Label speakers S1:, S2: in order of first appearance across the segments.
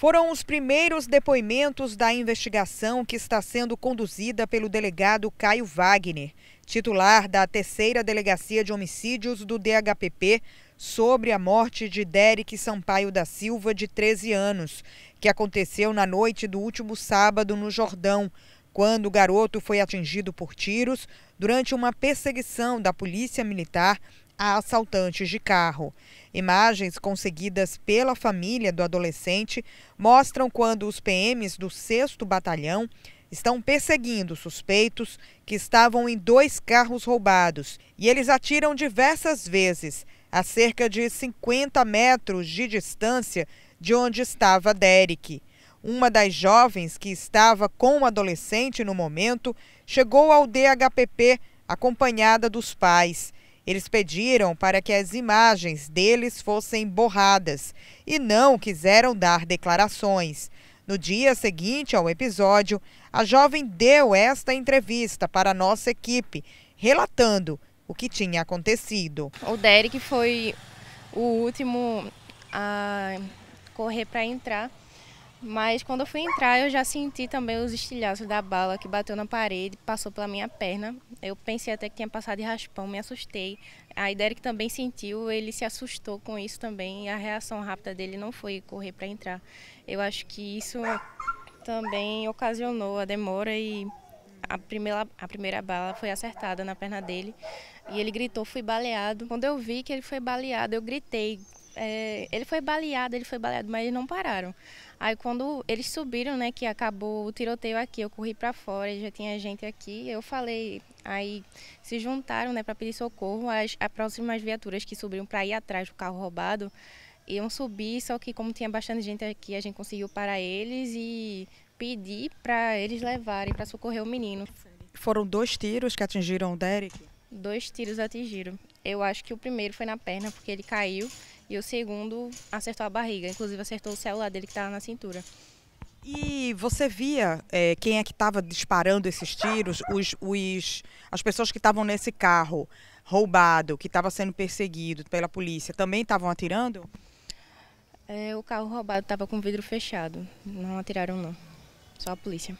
S1: Foram os primeiros depoimentos da investigação que está sendo conduzida pelo delegado Caio Wagner, titular da terceira delegacia de homicídios do DHPP, sobre a morte de Derek Sampaio da Silva, de 13 anos, que aconteceu na noite do último sábado no Jordão, quando o garoto foi atingido por tiros durante uma perseguição da Polícia Militar a assaltantes de carro. Imagens conseguidas pela família do adolescente mostram quando os PMs do 6 Batalhão estão perseguindo suspeitos que estavam em dois carros roubados e eles atiram diversas vezes, a cerca de 50 metros de distância de onde estava Derek. Uma das jovens que estava com o adolescente no momento chegou ao DHPP acompanhada dos pais eles pediram para que as imagens deles fossem borradas e não quiseram dar declarações. No dia seguinte ao episódio, a jovem deu esta entrevista para a nossa equipe, relatando o que tinha acontecido.
S2: O Derek foi o último a correr para entrar mas quando eu fui entrar, eu já senti também os estilhaços da bala que bateu na parede, passou pela minha perna. Eu pensei até que tinha passado de raspão, me assustei. A Derek também sentiu, ele se assustou com isso também. E a reação rápida dele não foi correr para entrar. Eu acho que isso também ocasionou a demora e a primeira, a primeira bala foi acertada na perna dele e ele gritou: fui baleado. Quando eu vi que ele foi baleado, eu gritei é, ele foi baleado, ele foi baleado, mas eles não pararam. Aí quando eles subiram, né, que acabou o tiroteio aqui, eu corri para fora, já tinha gente aqui, eu falei, aí se juntaram, né, para pedir socorro, as, as próximas viaturas que subiram para ir atrás do carro roubado, iam subir, só que como tinha bastante gente aqui, a gente conseguiu parar eles e pedir para eles levarem para socorrer o menino.
S1: Foram dois tiros que atingiram o Derek?
S2: Dois tiros atingiram. Eu acho que o primeiro foi na perna, porque ele caiu e o segundo acertou a barriga, inclusive acertou o celular dele que estava na cintura.
S1: E você via é, quem é que estava disparando esses tiros, os, os, as pessoas que estavam nesse carro roubado, que estava sendo perseguido pela polícia, também estavam atirando?
S2: É, o carro roubado estava com o vidro fechado, não atiraram não,
S1: só a polícia.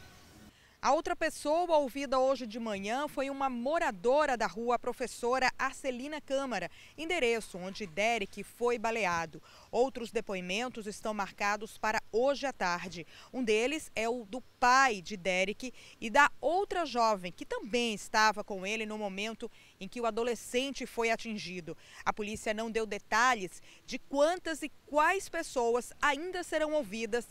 S1: A outra pessoa ouvida hoje de manhã foi uma moradora da rua Professora Arcelina Câmara, endereço onde Derek foi baleado. Outros depoimentos estão marcados para hoje à tarde. Um deles é o do pai de Derek e da outra jovem que também estava com ele no momento em que o adolescente foi atingido. A polícia não deu detalhes de quantas e quais pessoas ainda serão ouvidas